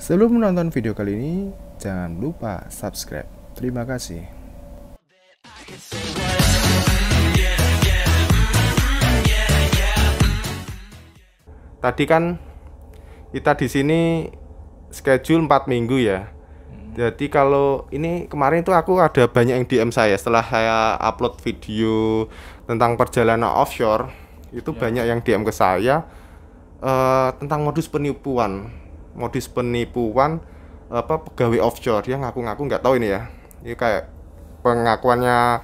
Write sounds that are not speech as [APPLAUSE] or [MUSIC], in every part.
Sebelum menonton video kali ini, jangan lupa subscribe. Terima kasih. Tadi kan kita di sini schedule 4 minggu ya. Hmm. Jadi kalau ini kemarin itu aku ada banyak yang DM saya setelah saya upload video tentang perjalanan offshore itu ya. banyak yang DM ke saya uh, tentang modus penipuan modus penipuan apa pegawai offshore yang ngaku-ngaku nggak tahu ini ya ini kayak pengakuannya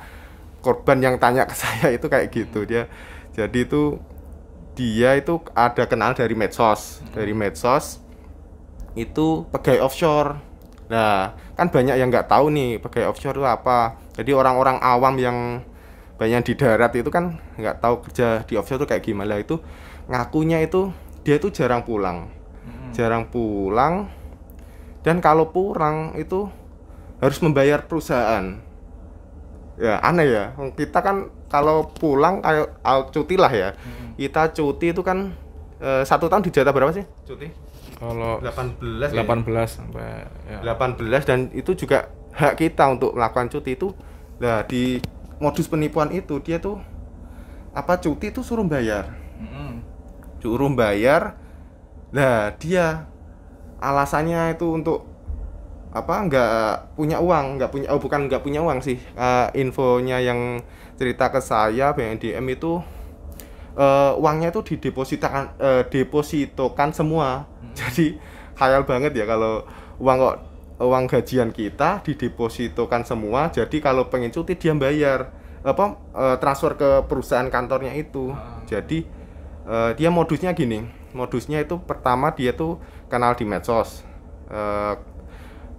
korban yang tanya ke [LAUGHS] saya itu kayak gitu dia jadi itu dia itu ada kenal dari medsos dari hmm. medsos itu pegawai offshore nah kan banyak yang nggak tahu nih pegawai offshore itu apa jadi orang-orang awam yang banyak di darat itu kan nggak tahu kerja di offshore itu kayak gimana itu ngakunya itu dia itu jarang pulang hmm. jarang pulang dan kalau pulang itu harus membayar perusahaan ya aneh ya kita kan kalau pulang kayak cuti lah ya hmm. kita cuti itu kan e, satu tahun dijatah berapa sih cuti kalau 18 18 ya? belas sampai ya. 18 dan itu juga hak kita untuk melakukan cuti itu lah di modus penipuan itu dia tuh apa cuti itu suruh bayar hmm. suruh bayar nah dia alasannya itu untuk apa nggak punya uang nggak punya oh bukan nggak punya uang sih uh, infonya yang cerita ke saya BNDM itu uh, uangnya itu didepositakan uh, depositokan semua hmm. jadi khayal banget ya kalau uang kok uang gajian kita didepositokan semua jadi kalau pengen cuti dia bayar apa uh, transfer ke perusahaan kantornya itu hmm. jadi uh, dia modusnya gini modusnya itu pertama dia tuh kenal di medsos uh,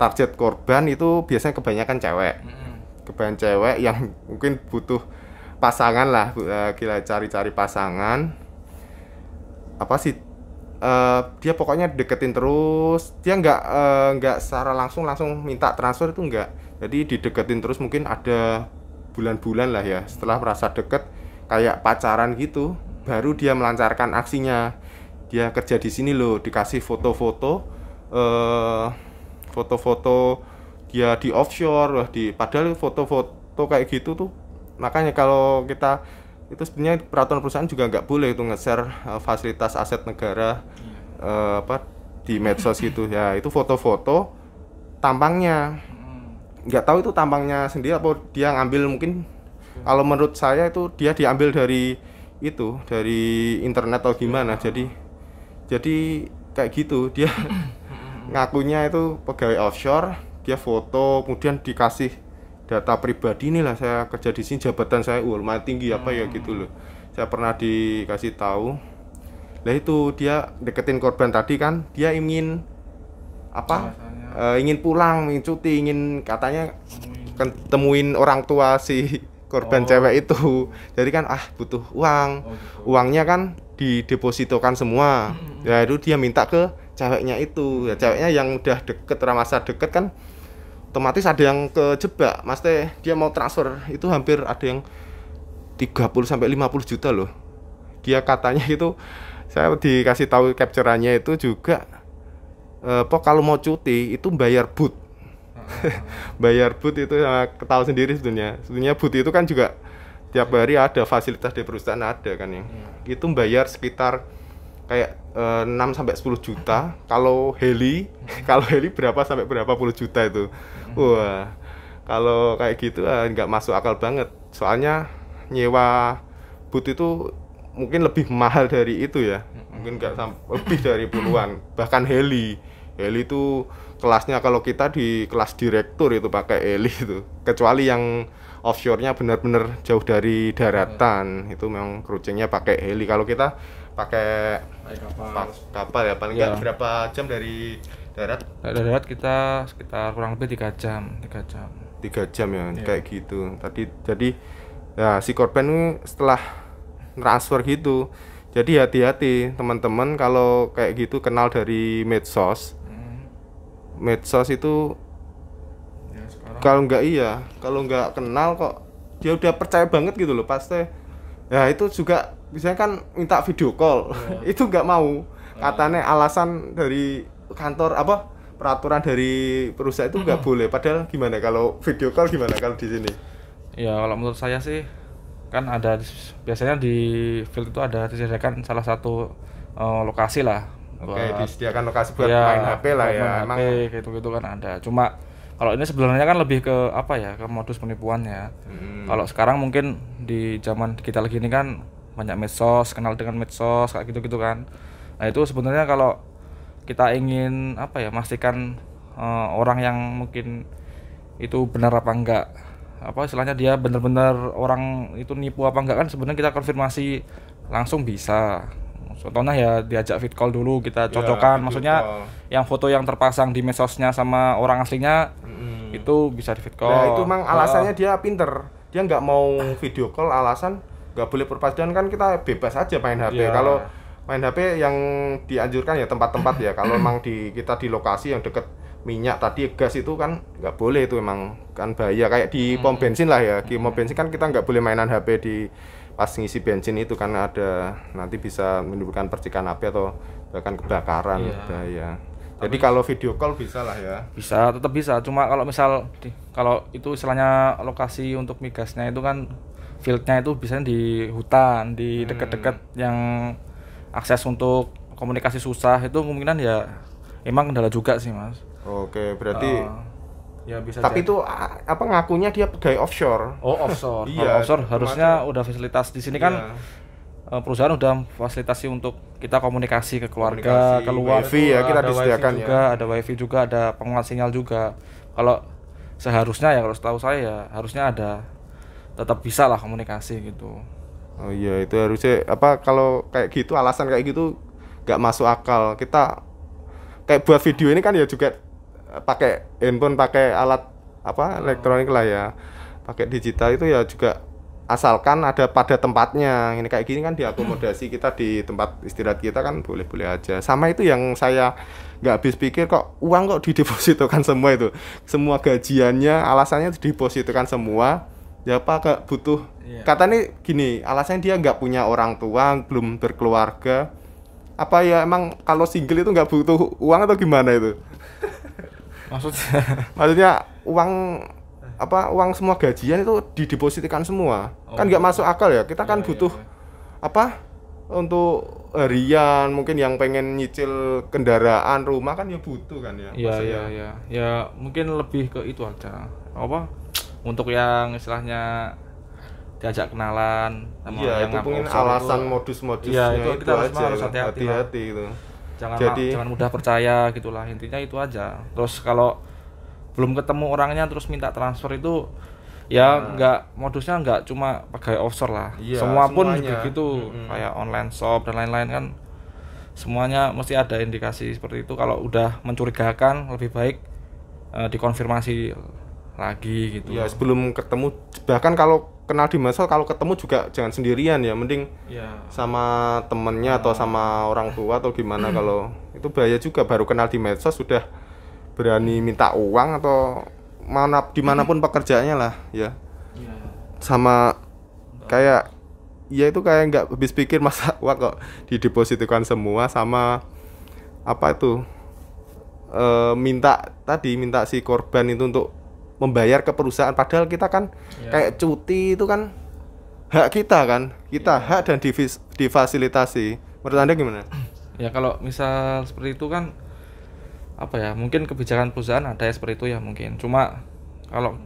target korban itu biasanya kebanyakan cewek kebanyakan cewek yang mungkin butuh pasangan lah uh, gila cari-cari pasangan apa sih uh, dia pokoknya deketin terus dia nggak nggak secara langsung langsung minta transfer itu nggak jadi dideketin terus mungkin ada bulan-bulan lah ya setelah merasa deket kayak pacaran gitu baru dia melancarkan aksinya dia kerja di sini loh dikasih foto-foto eh, foto-foto dia di offshore lah di padahal foto-foto kayak gitu tuh makanya kalau kita itu sebenarnya peraturan perusahaan juga nggak boleh itu nge-share uh, fasilitas aset negara uh, apa di medsos gitu ya itu foto-foto tampangnya hmm. nggak tahu itu tampangnya sendiri apa dia ngambil mungkin kalau menurut saya itu dia diambil dari itu dari internet atau gimana iya. jadi jadi kayak gitu dia [LAUGHS] ngakunya itu pegawai offshore dia foto kemudian dikasih data pribadi inilah saya kerja di sini jabatan saya uh, lumayan tinggi apa ya gitu hmm. loh saya pernah dikasih tahu lah itu dia deketin korban tadi kan dia ingin apa eh, ingin pulang ingin cuti ingin katanya ketemuin orang tua si korban oh. cewek itu jadi kan ah butuh uang oh, gitu. uangnya kan didepositokan semua hmm. ya itu dia minta ke ceweknya itu ya ceweknya yang udah deket ramasa deket kan otomatis ada yang kejebak mas teh dia mau transfer itu hampir ada yang 30 sampai 50 juta loh dia katanya [LAUGHS] itu saya dikasih tahu capturannya itu juga eh, pok kalau mau cuti itu bayar boot [LAUGHS] bayar boot itu sama ketahui sendiri sebetulnya sebenarnya boot itu kan juga tiap hari ada fasilitas di perusahaan ada kan ya hmm. itu bayar sekitar kayak eh, enam sampai sepuluh juta kalau heli hmm. [LAUGHS] kalau heli berapa sampai berapa puluh juta itu hmm. wah kalau kayak gitu ah, nggak uh, masuk akal banget soalnya nyewa but itu mungkin lebih [LAUGHS] mahal dari itu ya hmm. mungkin nggak lebih dari puluhan bahkan heli heli itu kelasnya kalau kita di kelas direktur itu pakai heli itu kecuali yang offshore-nya benar-benar jauh dari daratan itu memang kerucingnya pakai heli kalau kita pakai kapal. kapal ya paling nggak ya. berapa jam dari darat dari darat kita sekitar kurang lebih tiga jam tiga jam tiga jam ya ya kayak gitu tadi jadi ya si korban ini setelah transfer gitu jadi hati-hati teman-teman kalau kayak gitu kenal dari medsos hmm. medsos itu kalau nggak iya kalau nggak kenal kok dia udah percaya banget gitu loh pasti ya itu juga misalnya kan minta video call yeah. [LAUGHS] itu nggak mau iya. katanya alasan dari kantor apa peraturan dari perusahaan itu nggak [LAUGHS] boleh padahal gimana kalau video call gimana kalau di sini ya kalau menurut saya sih kan ada biasanya di field itu ada disediakan salah satu uh, lokasi lah Oke, okay, disediakan lokasi buat ya, main HP lah ya. Main Emang ya. gitu-gitu kan ada. Cuma kalau ini sebenarnya kan lebih ke apa ya, ke modus penipuannya. Hmm. Kalau sekarang mungkin di zaman kita lagi ini kan banyak medsos, kenal dengan medsos kayak gitu-gitu kan. Nah, itu sebenarnya kalau kita ingin apa ya, memastikan uh, orang yang mungkin itu benar apa enggak apa istilahnya dia benar-benar orang itu nipu apa enggak kan sebenarnya kita konfirmasi langsung bisa contohnya ya diajak fit call dulu kita iya, cocokkan yeah, maksudnya call. yang foto yang terpasang di medsosnya sama orang aslinya hmm. itu bisa di fit call nah itu memang alasannya dia pinter dia nggak mau video call alasan nggak boleh perpaduan kan kita bebas aja main HP yeah. kalau main HP yang dianjurkan ya tempat-tempat ya kalau [CLEARS THROAT] memang di kita di lokasi yang deket minyak tadi gas itu kan nggak boleh itu emang kan bahaya kayak di pom bensin lah ya di pom bensin kan kita nggak boleh mainan HP di pas ngisi bensin itu karena ada nanti bisa menimbulkan percikan api atau bahkan kebakaran iya. bahaya. Jadi kalau video call bisa lah ya. Bisa, tetap bisa. Cuma kalau misal kalau itu istilahnya lokasi untuk migasnya itu kan fieldnya itu biasanya di hutan, di dekat-dekat hmm. yang akses untuk komunikasi susah itu kemungkinan ya emang kendala juga sih mas. Oke, berarti uh, ya bisa tapi itu apa ngakunya dia pegawai offshore oh offshore [LAUGHS] iya, offshore harusnya udah fasilitas di sini kan, iya. kan perusahaan udah fasilitasi untuk kita komunikasi ke keluarga, komunikasi, keluar wifi ya kita ada disediakan wifi ya. juga, ada wifi juga, ada penguat sinyal juga. Kalau seharusnya ya kalau setahu saya ya harusnya ada tetap bisa lah komunikasi gitu. Oh iya itu harusnya apa kalau kayak gitu alasan kayak gitu nggak masuk akal. Kita kayak buat video ini kan ya juga pakai handphone pakai alat apa hmm. elektronik lah ya pakai digital itu ya juga asalkan ada pada tempatnya ini kayak gini kan diakomodasi hmm. kita di tempat istirahat kita kan boleh-boleh aja sama itu yang saya nggak habis pikir kok uang kok didepositokan [LAUGHS] semua itu semua gajiannya alasannya didepositokan semua ya apa gak butuh iya. kata nih gini alasannya dia nggak punya orang tua belum berkeluarga apa ya emang kalau single itu nggak butuh uang atau gimana itu [LAUGHS] maksudnya [LAUGHS] maksudnya uang apa uang semua gajian itu didepositikan semua kan oh. kan nggak masuk akal ya kita kan iya, iya, butuh iya. apa untuk harian mungkin yang pengen nyicil kendaraan rumah kan ya butuh kan ya iya iya iya ya mungkin lebih ke itu aja apa untuk yang istilahnya diajak kenalan sama iya, yang itu mungkin alasan modus-modusnya iya, itu, itu, itu kita harus ya. hati-hati itu jangan Jadi, jangan mudah percaya gitulah intinya itu aja terus kalau belum ketemu orangnya terus minta transfer itu ya nah. modusnya nggak cuma pegawai offshore lah iya, semua pun juga begitu hmm kayak online shop dan lain-lain kan semuanya mesti ada indikasi seperti itu kalau udah mencurigakan lebih baik uh, dikonfirmasi lagi gitu ya sebelum ketemu bahkan kalau kenal di medsos kalau ketemu juga jangan sendirian ya mending ya. sama temennya atau sama orang tua atau gimana kalau itu bahaya juga baru kenal di medsos sudah berani minta uang atau mana dimanapun pekerjaannya lah ya, ya. sama kayak ya itu kayak nggak habis pikir masa wah kok didepositkan semua sama apa itu e, minta tadi minta si korban itu untuk membayar ke perusahaan padahal kita kan yeah. kayak cuti itu kan hak kita kan kita yeah. hak dan divis, difasilitasi menurut anda gimana ya kalau misal seperti itu kan apa ya mungkin kebijakan perusahaan ada ya seperti itu ya mungkin cuma kalau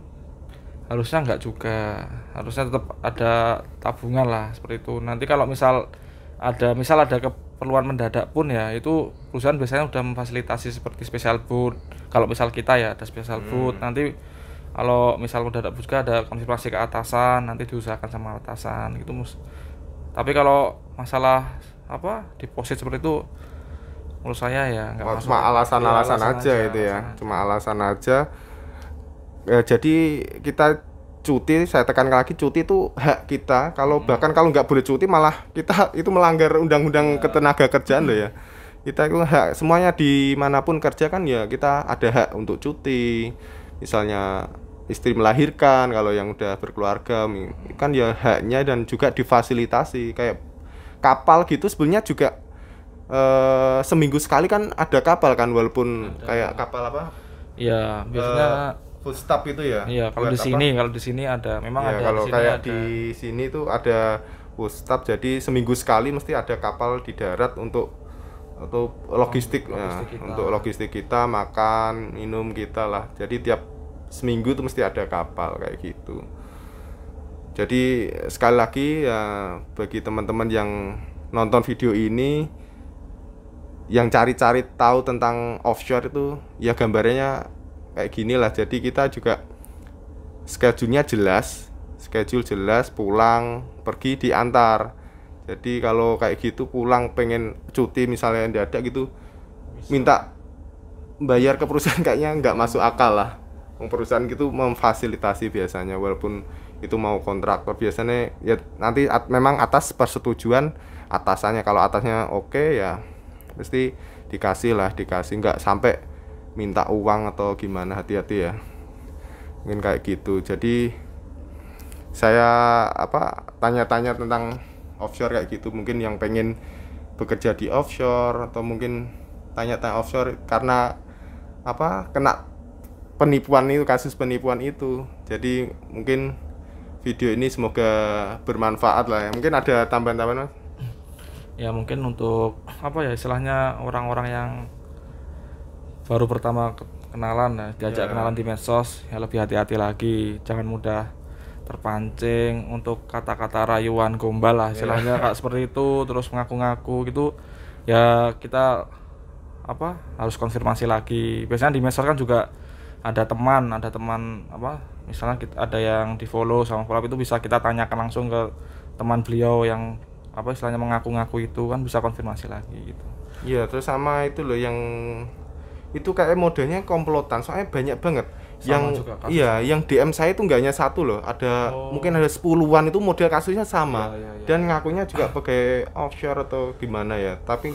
harusnya nggak juga harusnya tetap ada tabungan lah seperti itu nanti kalau misal ada misal ada keperluan mendadak pun ya itu perusahaan biasanya udah memfasilitasi seperti special food kalau misal kita ya ada special food hmm. nanti kalau misal udah ada buska ada konsultasi ke atasan nanti diusahakan sama atasan gitu mus tapi kalau masalah apa deposit seperti itu menurut saya ya nggak masuk cuma alasan-alasan gitu ya, alasan aja, aja itu ya alasan. cuma alasan aja ya, jadi kita cuti saya tekan lagi cuti itu hak kita kalau hmm. bahkan kalau nggak boleh cuti malah kita [LAUGHS] itu melanggar undang-undang ya. ketenaga kerjaan hmm. loh ya hmm. kita itu hak semuanya dimanapun kerja kan ya kita ada hak untuk cuti misalnya istri melahirkan kalau yang udah berkeluarga kan ya haknya dan juga difasilitasi kayak kapal gitu sebenarnya juga e, seminggu sekali kan ada kapal kan walaupun ada. kayak kapal apa? Iya, biasanya e, full stop itu ya. Iya, kalau di sini kalau di sini ada memang ya, ada kalau di sini kayak ada. di sini tuh ada full stop jadi seminggu sekali mesti ada kapal di darat untuk atau logistik, logistik ya, untuk logistik kita makan minum kita lah jadi tiap seminggu itu mesti ada kapal kayak gitu jadi sekali lagi ya bagi teman-teman yang nonton video ini yang cari-cari tahu tentang offshore itu ya gambarnya kayak gini lah jadi kita juga schedule-nya jelas schedule jelas pulang pergi diantar jadi kalau kayak gitu pulang pengen cuti misalnya yang dadak gitu Bisa. minta bayar ke perusahaan [LAUGHS] kayaknya nggak masuk akal lah perusahaan gitu memfasilitasi biasanya walaupun itu mau kontraktor biasanya ya nanti at, memang atas persetujuan atasannya kalau atasnya oke okay, ya pasti dikasih lah dikasih nggak sampai minta uang atau gimana hati-hati ya mungkin kayak gitu jadi saya apa tanya-tanya tentang offshore kayak gitu mungkin yang pengen bekerja di offshore atau mungkin tanya-tanya offshore karena apa kena penipuan itu kasus penipuan itu jadi mungkin video ini semoga bermanfaat lah ya mungkin ada tambahan-tambahan ya mungkin untuk apa ya istilahnya orang-orang yang baru pertama kenalan ya diajak ya. kenalan di medsos ya lebih hati-hati lagi jangan mudah terpancing untuk kata-kata rayuan gombal lah istilahnya yeah. seperti itu terus mengaku-ngaku gitu ya kita apa harus konfirmasi lagi biasanya di mesor kan juga ada teman ada teman apa misalnya kita ada yang di follow sama follow itu bisa kita tanyakan langsung ke teman beliau yang apa istilahnya mengaku-ngaku itu kan bisa konfirmasi lagi gitu iya terus sama itu loh yang itu kayak modelnya komplotan soalnya banyak banget sama yang juga iya yang DM saya itu nggak hanya satu loh ada oh. mungkin ada sepuluhan itu model kasusnya sama ya, ya, ya. dan ngakunya juga [COUGHS] pakai offshore atau gimana ya tapi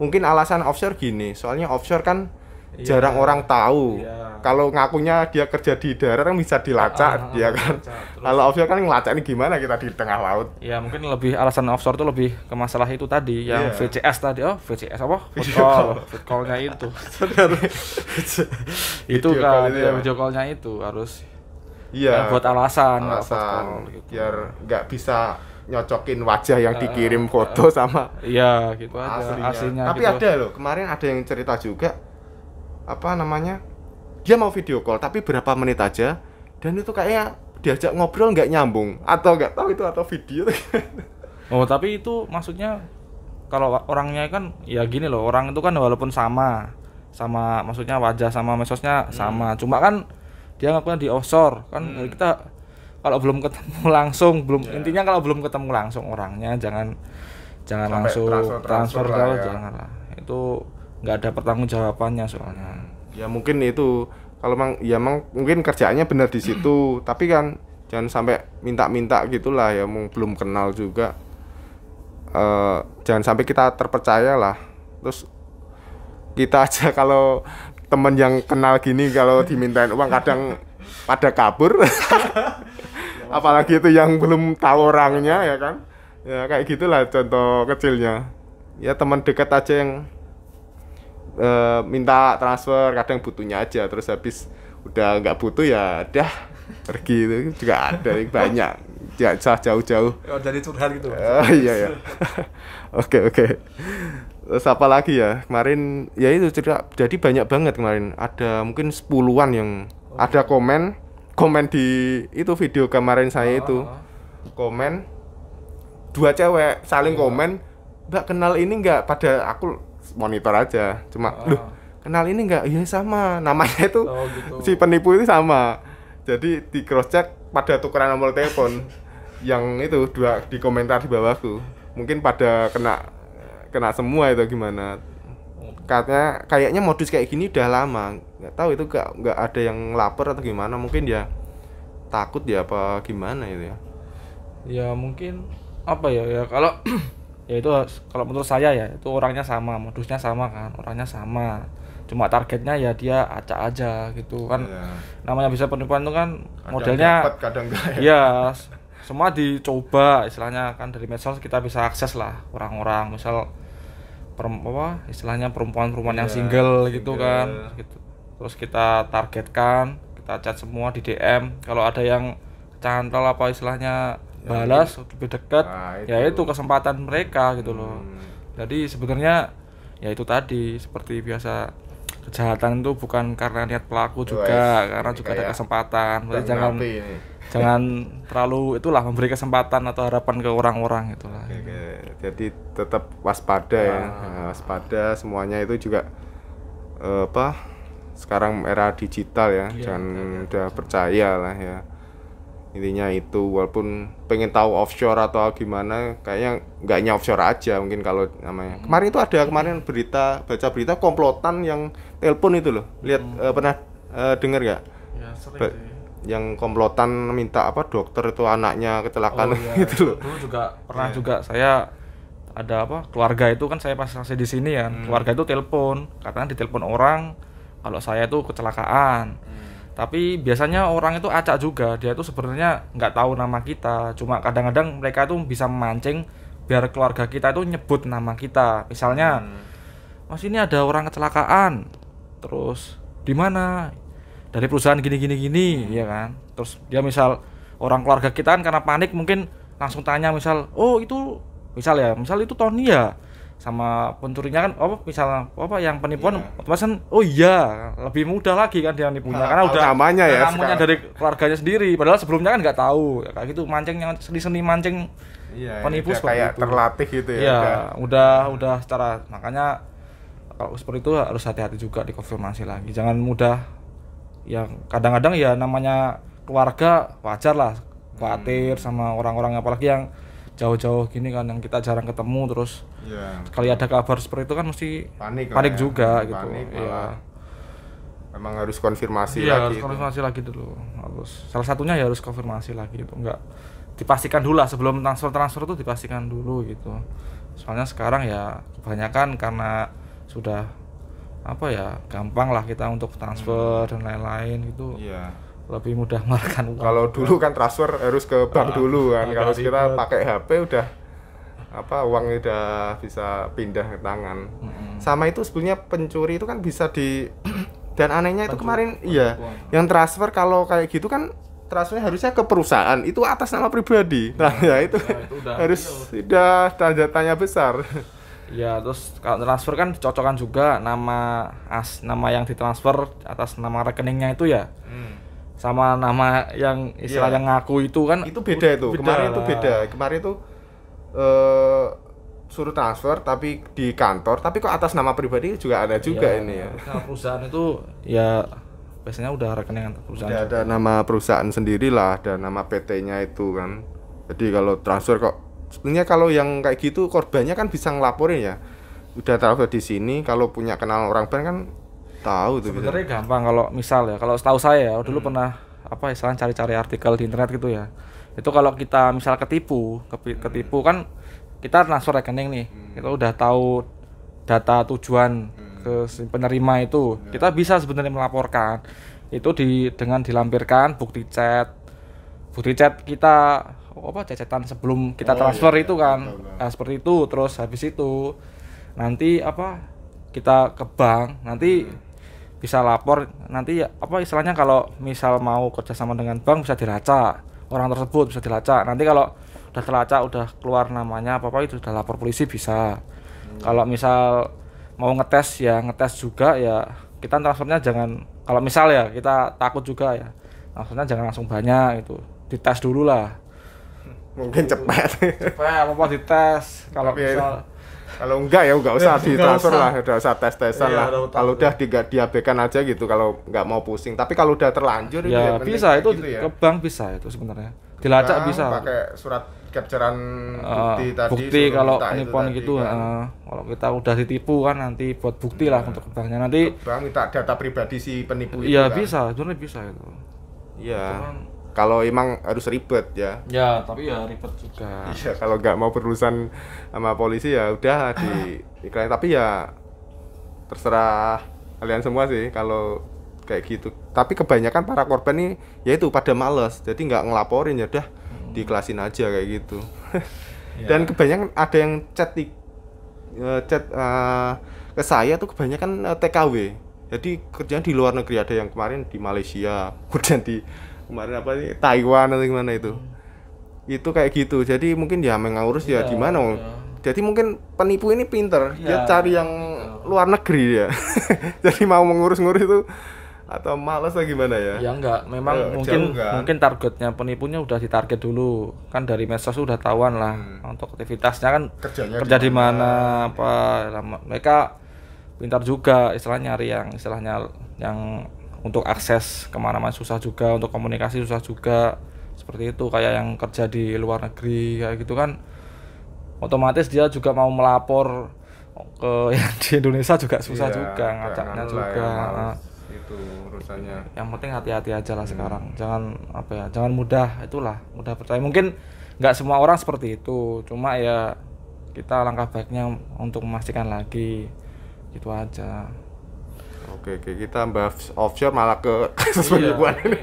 mungkin alasan offshore gini soalnya offshore kan ya. jarang orang tahu ya kalau ngakunya dia kerja di daerah kan bisa dilacak dia ah, ah, ya ah, kan kalau offshore kan ngelacak ini gimana kita di tengah laut ya mungkin lebih alasan offshore itu lebih ke masalah itu tadi yang yeah. VCS tadi oh VCS apa video call video callnya itu [LAUGHS] itu kan video, ya, video callnya itu harus iya yeah. buat alasan alasan gitu. biar nggak bisa nyocokin wajah yang dikirim foto sama iya gitu aslinya, aslinya tapi gitu. ada loh kemarin ada yang cerita juga apa namanya dia mau video call tapi berapa menit aja dan itu kayak diajak ngobrol nggak nyambung atau nggak tahu itu atau video [LAUGHS] oh tapi itu maksudnya kalau orangnya kan ya gini loh orang itu kan walaupun sama sama maksudnya wajah sama mesosnya sama hmm. cuma kan dia nggak punya di osor kan hmm. kita kalau belum ketemu [LAUGHS] langsung belum yeah. intinya kalau belum ketemu langsung orangnya jangan jangan Sampai langsung transfer, transfer, transfer lah, ya. jangan itu nggak ada pertanggung jawabannya soalnya ya mungkin itu kalau mang ya mang mungkin kerjaannya benar di situ tapi kan jangan sampai minta-minta gitulah ya mau belum kenal juga e, jangan sampai kita terpercaya lah terus kita aja [LAUGHS] kalau temen yang kenal gini kalau dimintain uang kadang pada kabur [LAUGHS] apalagi itu yang belum tahu orangnya ya kan ya kayak gitulah contoh kecilnya ya teman dekat aja yang Eh, minta transfer kadang butuhnya aja terus habis udah nggak butuh ya dah pergi itu juga ada yang banyak jangan jauh-jauh oh, jadi curhat gitu uh, iya ya [LAUGHS] oke oke okay, okay. siapa lagi ya kemarin ya itu cerita jadi banyak banget kemarin ada mungkin sepuluhan yang oh. ada komen komen di itu video kemarin saya oh. itu ah, ah. komen dua cewek saling oh. komen mbak kenal ini nggak pada aku monitor aja cuma ah. duh kenal ini nggak iya sama namanya itu oh, gitu. si penipu itu sama jadi di cross check pada tukeran nomor telepon [LAUGHS] yang itu dua di komentar di bawahku mungkin pada kena kena semua itu gimana katanya kayaknya modus kayak gini udah lama nggak tahu itu gak nggak ada yang lapar atau gimana mungkin dia takut ya apa gimana itu ya ya mungkin apa ya ya kalau [CLEARS THROAT] ya itu kalau menurut saya ya itu orangnya sama modusnya sama kan orangnya sama cuma targetnya ya dia acak aja gitu kan ya. namanya bisa penipuan itu kan kadang modelnya dapat, kadang ya. [LAUGHS] ya semua dicoba istilahnya kan dari medsos kita bisa akses lah orang-orang misal perempuan istilahnya perempuan-perempuan ya, yang single, iya, single gitu kan gitu terus kita targetkan kita chat semua di DM kalau ada yang cantol apa istilahnya Ya, balas ya, lebih dekat nah, ya itu kesempatan mereka gitu hmm. loh jadi sebenarnya ya itu tadi seperti biasa kejahatan itu bukan karena niat pelaku juga karena juga ada kesempatan jadi jangan [LAUGHS] jangan terlalu itulah memberi kesempatan atau harapan ke orang-orang itulah oke, oke. jadi tetap waspada ya. ah. ya waspada semuanya itu juga eh, apa sekarang era digital ya iya, jangan iya, iya. udah percaya lah ya intinya itu walaupun pengen tahu offshore atau gimana kayaknya nggaknya offshore aja mungkin kalau namanya hmm. kemarin itu ada kemarin berita baca berita komplotan yang telepon itu loh lihat hmm. uh, pernah uh, dengar nggak ya, yang komplotan minta apa dokter itu anaknya kecelakaan oh, [LAUGHS] iya. itu loh dulu juga pernah yeah. juga saya ada apa keluarga itu kan saya pas masih di sini ya hmm. keluarga itu telepon katanya ditelepon orang kalau saya itu kecelakaan hmm tapi biasanya orang itu acak juga dia itu sebenarnya nggak tahu nama kita cuma kadang-kadang mereka itu bisa memancing biar keluarga kita itu nyebut nama kita misalnya hmm. mas ini ada orang kecelakaan terus di mana dari perusahaan gini gini gini hmm. ya kan terus dia misal orang keluarga kita kan karena panik mungkin langsung tanya misal oh itu misal ya misal itu Tony ya sama pencurinya kan apa misalnya apa yang penipuan iya. otomatis oh iya lebih mudah lagi kan dia nipunya nah, karena udah namanya ya namanya dari keluarganya sendiri padahal sebelumnya kan nggak tahu ya, kayak gitu mancing yang seni seni mancing iya, ya, penipu ya, kayak itu. terlatih gitu ya, ya udah udah, udah secara makanya kalau seperti itu harus hati-hati juga dikonfirmasi lagi jangan mudah yang kadang-kadang ya namanya keluarga wajar lah khawatir hmm. sama orang-orang apalagi yang jauh-jauh gini kan yang kita jarang ketemu terus yeah. Iya. kali ada kabar seperti itu kan mesti panik, panik kan ya. juga panik, gitu panik, ya memang harus konfirmasi iya, lagi harus konfirmasi lagi dulu harus salah satunya ya harus konfirmasi lagi itu enggak dipastikan dulu lah sebelum transfer transfer itu dipastikan dulu gitu soalnya sekarang ya kebanyakan karena sudah apa ya gampang lah kita untuk transfer hmm. dan lain-lain gitu yeah lebih mudah makan Kalau dulu kan transfer harus ke bank uh, dulu kan. Kalau kita pakai HP udah apa uang udah bisa pindah ke tangan. Hmm. Sama itu sebenarnya pencuri itu kan bisa di [CLEARS THROAT] dan anehnya pencuri, itu kemarin iya uang. yang transfer kalau kayak gitu kan transfernya harusnya ke perusahaan itu atas nama pribadi. Nah, ya, ya itu, nah, itu udah, [LAUGHS] harus sudah tanda tanya besar. Ya, terus kalau transfer kan cocokan juga nama as nama yang ditransfer atas nama rekeningnya itu ya. Hmm sama nama yang istilah yeah. ngaku itu kan itu beda itu beda kemarin lah. itu beda kemarin itu uh, suruh transfer tapi di kantor tapi kok atas nama pribadi juga ada juga yeah, ini ya nah, perusahaan itu ya biasanya udah rekening perusahaan udah ada nama perusahaan sendiri lah ada nama PT-nya itu kan jadi kalau transfer kok sebenarnya kalau yang kayak gitu korbannya kan bisa ngelaporin ya udah transfer di sini kalau punya kenal orang bank kan tahu tuh sebenarnya bisa. gampang kalau misal ya kalau setahu saya ya dulu hmm. pernah apa istilahnya cari-cari artikel di internet gitu ya itu kalau kita misal ketipu hmm. ketipu kan kita transfer rekening nih hmm. kita udah tahu data tujuan hmm. ke penerima itu ya. kita bisa sebenarnya melaporkan itu di dengan dilampirkan bukti chat bukti chat kita oh apa cecetan sebelum kita oh, transfer iya, iya. itu kan iya, Nah, seperti itu terus habis itu nanti apa kita ke bank nanti hmm bisa lapor nanti ya apa istilahnya kalau misal mau kerjasama dengan bank bisa dilacak orang tersebut bisa dilacak nanti kalau udah terlacak udah keluar namanya apa apa itu udah lapor polisi bisa hmm. kalau misal mau ngetes ya ngetes juga ya kita transfernya jangan kalau misal ya kita takut juga ya maksudnya jangan langsung banyak itu dites dulu lah mungkin cepat cepat apa apa dites kalau ya misal kalau enggak ya enggak usah iya, ditransfer lah udah usah tes tesan iya, lah kalau udah tidak diabaikan aja gitu kalau enggak mau pusing tapi kalau udah terlanjur ya, ya itu bisa itu gitu ya. ke bank bisa itu sebenarnya dilacak ah, bisa pakai surat capturean ah, bukti uh, tadi bukti kalau nipon gitu kan. uh, kalau kita udah ditipu kan nanti buat bukti nah, lah iya. untuk banknya nanti ke bank minta data pribadi si penipu iya, itu iya kan. bisa sebenarnya bisa itu iya kalau emang harus ribet ya ya tapi ya ribet juga [LAUGHS] ya kalau nggak mau berurusan sama polisi ya udah di [CLEARS THROAT] iklan tapi ya terserah kalian semua sih kalau kayak gitu tapi kebanyakan para korban nih yaitu pada males jadi nggak ngelaporin ya udah hmm. dikelasin aja kayak gitu [LAUGHS] ya. dan kebanyakan ada yang chat di e, chat uh, ke saya tuh kebanyakan uh, e, TKW jadi kerjaan di luar negeri ada yang kemarin di Malaysia [LAUGHS] kemudian di kemarin apa sih Taiwan atau gimana itu hmm. itu kayak gitu jadi mungkin ya mengurus ya, ya mana? ya. jadi mungkin penipu ini pinter ya, dia cari iya, yang ya. luar negeri ya [LAUGHS] jadi mau mengurus-ngurus itu atau malas lah gimana ya? Ya enggak, memang ya, mungkin jauh, mungkin targetnya penipunya udah ditarget dulu. Kan dari medsos sudah tahuan lah hmm. untuk aktivitasnya kan Kerjanya kerja di mana apa ya. mereka pintar juga istilahnya nyari yang istilahnya yang untuk akses kemana-mana susah juga untuk komunikasi susah juga seperti itu kayak yang kerja di luar negeri kayak gitu kan otomatis dia juga mau melapor ke [LAUGHS] yang di Indonesia juga susah iya, juga ngacaknya juga yang nah, itu urusannya yang penting hati-hati aja lah hmm. sekarang jangan apa ya jangan mudah itulah mudah percaya mungkin nggak semua orang seperti itu cuma ya kita langkah baiknya untuk memastikan lagi itu aja Oke, oke. Kita bahas offshore malah ke [LAUGHS] kasus iya, penipuan ini.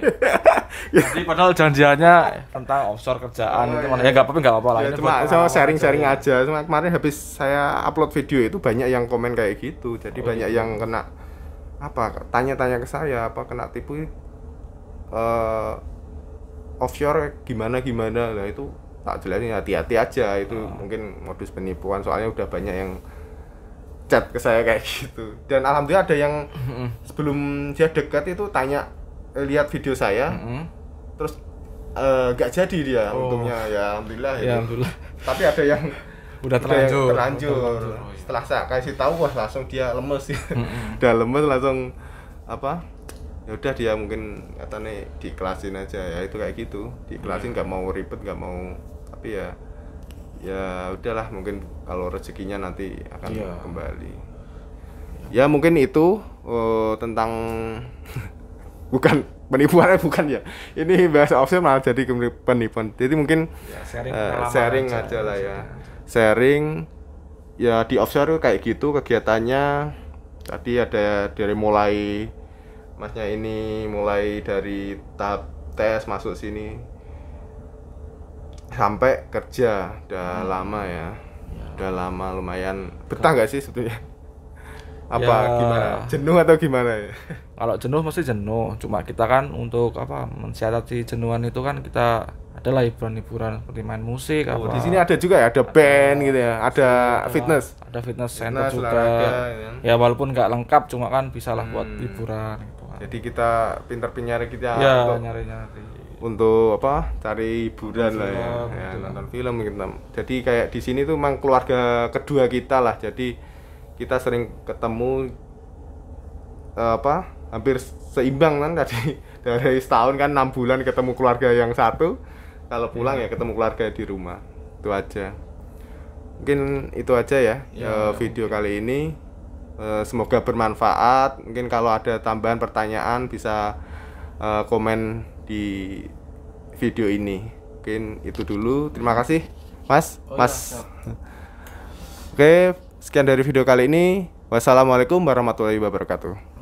Jadi [LAUGHS] padahal janjiannya tentang offshore kerjaan oh, itu iya. ya nggak apa-apa nggak apa-apa lah. Ya, cuma sharing-sharing aja. aja. Cuma kemarin habis saya upload video itu banyak yang komen kayak gitu. Jadi oh, banyak iya. yang kena apa tanya-tanya ke saya apa kena tipu uh, offshore gimana gimana Nah itu tak jelasin ya hati-hati aja itu oh. mungkin modus penipuan soalnya udah banyak yang chat ke saya kayak gitu dan alhamdulillah ada yang sebelum dia dekat itu tanya eh, lihat video saya terus eh, nggak uh, jadi dia oh. untungnya ya alhamdulillah ya, alhamdulillah tapi ada yang udah terlanjur, udah terlanjur. terlanjur. Oh, iya. setelah saya kasih tahu wah langsung dia lemes ya [LAUGHS] udah lemes langsung apa ya udah dia mungkin katanya dikelasin aja ya itu kayak gitu dikelasin iya. nggak -hmm. mau ribet nggak mau tapi ya ya udahlah mungkin kalau rezekinya nanti akan yeah. kembali ya mungkin itu uh, tentang [LAUGHS] bukan penipuannya bukan ya ini bahasa offset malah jadi penipuan jadi mungkin ya, sharing, uh, sharing aja, lah ya sharing ya di offshore kayak gitu kegiatannya tadi ada dari mulai masnya ini mulai dari tahap tes masuk sini sampai kerja udah hmm. lama ya. ya udah lama lumayan betah nggak sih sebetulnya apa ya. gimana jenuh atau gimana ya kalau jenuh mesti jenuh cuma kita kan untuk apa mensiasati jenuhan itu kan kita adalah hiburan-hiburan seperti main musik oh, apa di sini ada juga ya ada, ada band gitu ya ada ya, fitness ada fitness center fitness, juga ya. ya walaupun nggak lengkap cuma kan bisalah hmm. buat hiburan gitu kan. jadi kita pinter-pinter kita gitu ya, ya nyari-nyari untuk apa cari hiburan lah ya, ya nonton film gitu jadi kayak di sini tuh memang keluarga kedua kita lah jadi kita sering ketemu eh, apa hampir seimbang kan tadi [LAUGHS] dari setahun kan enam bulan ketemu keluarga yang satu kalau pulang ya ketemu keluarga di rumah itu aja mungkin itu aja ya, ya, ya. video kali ini eh, semoga bermanfaat mungkin kalau ada tambahan pertanyaan bisa komen di video ini mungkin itu dulu terima kasih mas oh, iya, mas ya, [LAUGHS] oke sekian dari video kali ini wassalamualaikum warahmatullahi wabarakatuh